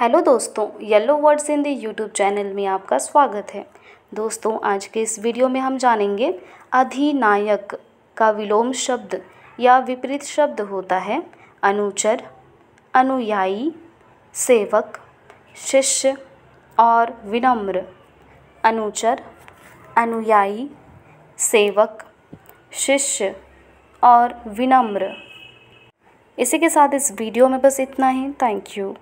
hello दोस्तों yellow words in the YouTube channel में आपका स्वागत है दोस्तों आज के इस वीडियो में हम जानेंगे अधिनायक का विलोम शब्द या विपरीत शब्द होता है अनुचर अनुयायी सेवक शिष्य और विनम्र अनुचर अनुयायी सेवक शिष्य और विनम्र इसी के साथ इस वीडियो में बस इतना ही थैंक यू